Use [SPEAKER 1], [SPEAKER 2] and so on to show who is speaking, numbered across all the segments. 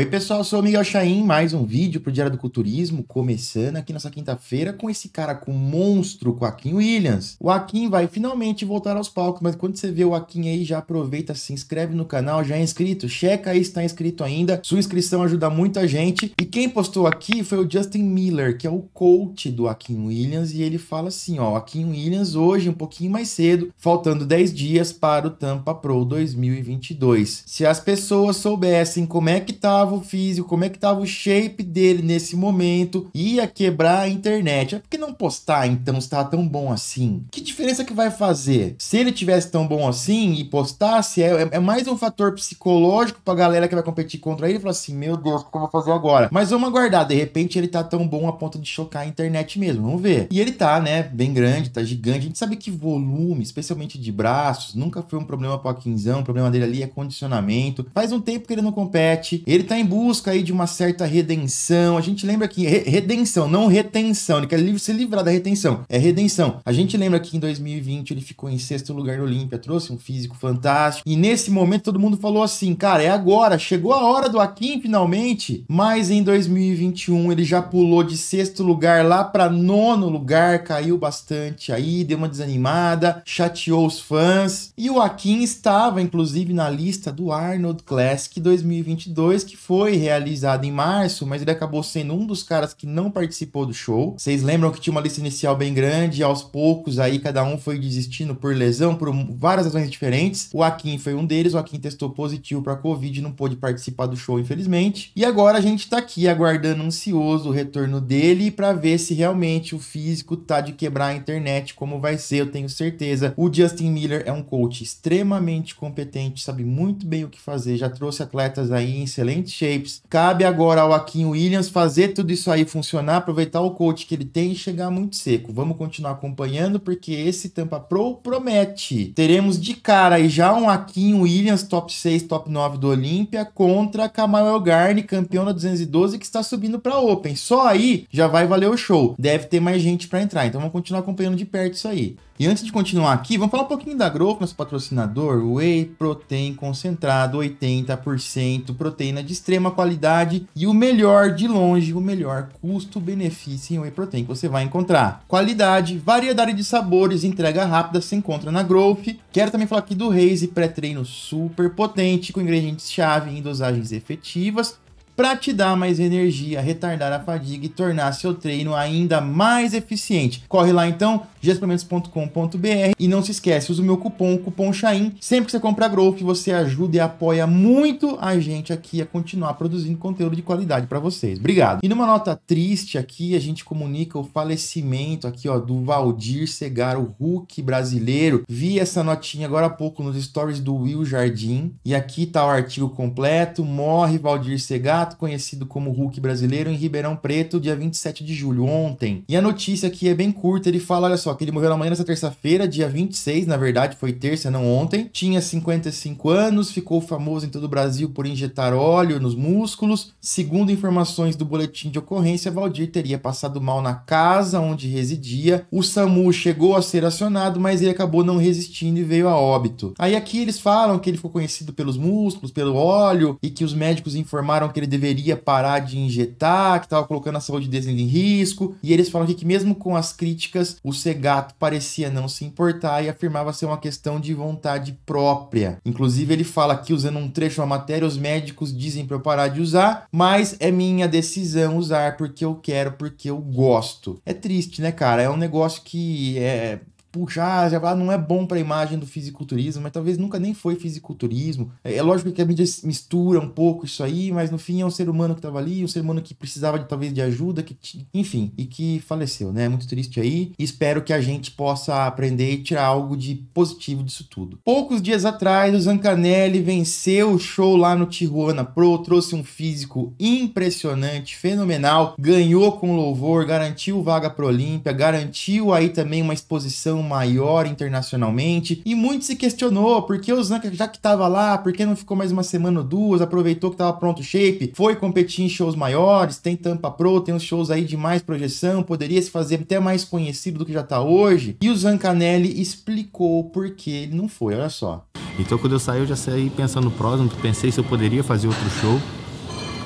[SPEAKER 1] Oi pessoal, sou o Miguel Chaim, mais um vídeo para o Diário do Culturismo, começando aqui nessa quinta-feira com esse cara com o monstro, com o Akin Williams. O Akin vai finalmente voltar aos palcos, mas quando você vê o Akin aí, já aproveita, se inscreve no canal, já é inscrito, checa aí se tá inscrito ainda, sua inscrição ajuda muita gente. E quem postou aqui foi o Justin Miller, que é o coach do Akin Williams, e ele fala assim, ó, Akin Williams hoje, um pouquinho mais cedo, faltando 10 dias para o Tampa Pro 2022. Se as pessoas soubessem como é que tá estava o físico, como é que estava o shape dele nesse momento, ia quebrar a internet. É porque não postar então está tão bom assim? Que diferença que vai fazer? Se ele tivesse tão bom assim e postasse, é, é, é mais um fator psicológico a galera que vai competir contra ele e falar assim: meu Deus, o que eu vou fazer agora? Mas vamos aguardar, de repente ele tá tão bom a ponto de chocar a internet mesmo, vamos ver. E ele tá, né, bem grande, tá gigante. A gente sabe que volume, especialmente de braços, nunca foi um problema para Aquinzão, o problema dele ali é condicionamento. Faz um tempo que ele não compete, ele tá está em busca aí de uma certa redenção. A gente lembra que re redenção, não retenção. Ele quer se livrar da retenção. É redenção. A gente lembra que em 2020 ele ficou em sexto lugar no Olímpia, trouxe um físico fantástico. E nesse momento todo mundo falou assim, cara, é agora. Chegou a hora do Akin finalmente. Mas em 2021 ele já pulou de sexto lugar lá para nono lugar, caiu bastante aí, deu uma desanimada, chateou os fãs. E o Akin estava inclusive na lista do Arnold Classic 2022 que foi realizado em março, mas ele acabou sendo um dos caras que não participou do show. Vocês lembram que tinha uma lista inicial bem grande, aos poucos aí cada um foi desistindo por lesão, por várias razões diferentes. O Akin foi um deles, o Akin testou positivo para Covid e não pôde participar do show, infelizmente. E agora a gente tá aqui aguardando ansioso o retorno dele para ver se realmente o físico tá de quebrar a internet, como vai ser, eu tenho certeza. O Justin Miller é um coach extremamente competente, sabe muito bem o que fazer, já trouxe atletas aí em excelente shapes. Cabe agora ao Akin Williams fazer tudo isso aí funcionar, aproveitar o coach que ele tem e chegar muito seco. Vamos continuar acompanhando porque esse Tampa Pro promete. Teremos de cara aí já um Akin Williams top 6, top 9 do Olímpia contra Kamal Elgarni, campeão da 212 que está subindo para Open. Só aí já vai valer o show. Deve ter mais gente para entrar, então vamos continuar acompanhando de perto isso aí. E antes de continuar aqui, vamos falar um pouquinho da Growth, nosso patrocinador, Whey Protein concentrado 80% proteína de extrema qualidade e o melhor de longe, o melhor custo-benefício em whey protein que você vai encontrar. Qualidade, variedade de sabores, entrega rápida se encontra na Growth. Quero também falar aqui do Raise pré-treino super potente com ingredientes-chave em dosagens efetivas para te dar mais energia, retardar a fadiga e tornar seu treino ainda mais eficiente. Corre lá então, gesplementos.com.br e não se esquece, usa o meu cupom, o cupom SHAIN, Sempre que você compra Growth, você ajuda e apoia muito a gente aqui a continuar produzindo conteúdo de qualidade para vocês. Obrigado. E numa nota triste aqui, a gente comunica o falecimento aqui, ó, do Valdir Segaro, Hulk brasileiro. Vi essa notinha agora há pouco nos stories do Will Jardim e aqui tá o artigo completo. Morre Valdir Segaro campeonato conhecido como Hulk brasileiro em Ribeirão Preto, dia 27 de julho, ontem. E a notícia aqui é bem curta, ele fala, olha só, que ele morreu na manhã dessa terça-feira, dia 26, na verdade foi terça, não ontem. Tinha 55 anos, ficou famoso em todo o Brasil por injetar óleo nos músculos. Segundo informações do boletim de ocorrência, Valdir teria passado mal na casa onde residia. O SAMU chegou a ser acionado, mas ele acabou não resistindo e veio a óbito. Aí aqui eles falam que ele ficou conhecido pelos músculos, pelo óleo e que os médicos informaram que ele deveria parar de injetar, que estava colocando a saúde deles em risco. E eles falam aqui que, mesmo com as críticas, o Segato parecia não se importar e afirmava ser uma questão de vontade própria. Inclusive, ele fala aqui, usando um trecho da matéria, os médicos dizem para eu parar de usar, mas é minha decisão usar porque eu quero, porque eu gosto. É triste, né, cara? É um negócio que é puxar, ah, já, ah, não é bom para a imagem do fisiculturismo, mas talvez nunca nem foi fisiculturismo. É, é, lógico que a mídia mistura um pouco isso aí, mas no fim é um ser humano que estava ali, um ser humano que precisava de, talvez de ajuda, que enfim, e que faleceu, né? É muito triste aí. Espero que a gente possa aprender e tirar algo de positivo disso tudo. Poucos dias atrás, o Zancanelli venceu o show lá no Tijuana Pro, trouxe um físico impressionante, fenomenal, ganhou com louvor, garantiu vaga pro Olímpia, garantiu aí também uma exposição maior internacionalmente. E muito se questionou por que o Zanka, já que estava lá, por que não ficou mais uma semana ou duas, aproveitou que estava pronto o shape, foi competir em shows maiores, tem Tampa Pro, tem uns shows aí de mais projeção, poderia se fazer até mais conhecido do que já está hoje. E o Zancanelli explicou por que ele não foi, olha só. Então quando eu saí, eu já saí pensando no próximo, pensei se eu poderia fazer outro show.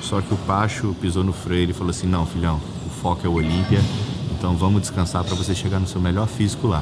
[SPEAKER 1] Só que o Pacho pisou no freio e falou assim: não, filhão, o foco é o Olímpia então vamos descansar para você chegar no seu melhor físico lá.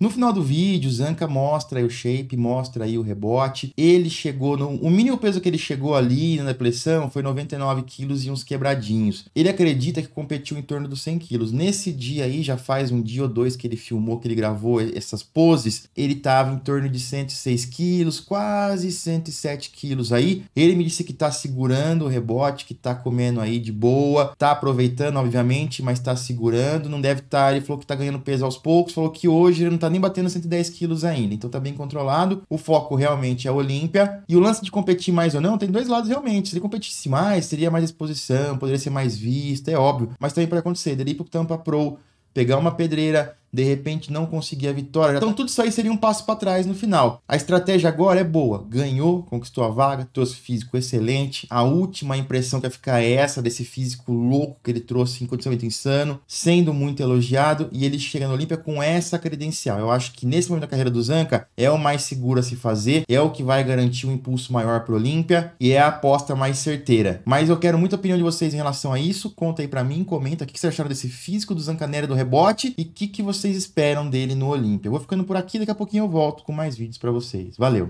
[SPEAKER 1] No final do vídeo, Zanka mostra aí o shape, mostra aí o rebote. Ele chegou no. O mínimo peso que ele chegou ali na depressão foi 99 quilos e uns quebradinhos. Ele acredita que competiu em torno dos 100 quilos. Nesse dia aí, já faz um dia ou dois que ele filmou, que ele gravou essas poses, ele tava em torno de 106 quilos, quase 107 quilos aí. Ele me disse que tá segurando o rebote, que tá comendo aí de boa, tá aproveitando, obviamente, mas tá segurando, não deve estar. Tá... Ele falou que tá ganhando peso aos poucos, falou que hoje ele não tá nem batendo 110 quilos ainda, então tá bem controlado. O foco realmente é a Olímpia. E o lance de competir mais ou não tem dois lados realmente. Se ele competisse mais, teria mais exposição, poderia ser mais visto, é óbvio. Mas também pode acontecer, dele ir pro Tampa Pro, pegar uma pedreira de repente não conseguir a vitória. Então tudo isso aí seria um passo para trás no final. A estratégia agora é boa. Ganhou, conquistou a vaga, trouxe físico excelente. A última impressão que vai ficar é essa desse físico louco que ele trouxe em condicionamento insano, sendo muito elogiado e ele chega na Olímpia com essa credencial. Eu acho que nesse momento da carreira do Zanca é o mais seguro a se fazer, é o que vai garantir um impulso maior para o Olímpia e é a aposta mais certeira. Mas eu quero muita opinião de vocês em relação a isso. Conta aí para mim, comenta o que vocês acharam desse físico do Zancaneri do rebote e o que, que você vocês esperam dele no Olímpia. Eu vou ficando por aqui, daqui a pouquinho eu volto com mais vídeos para vocês. Valeu!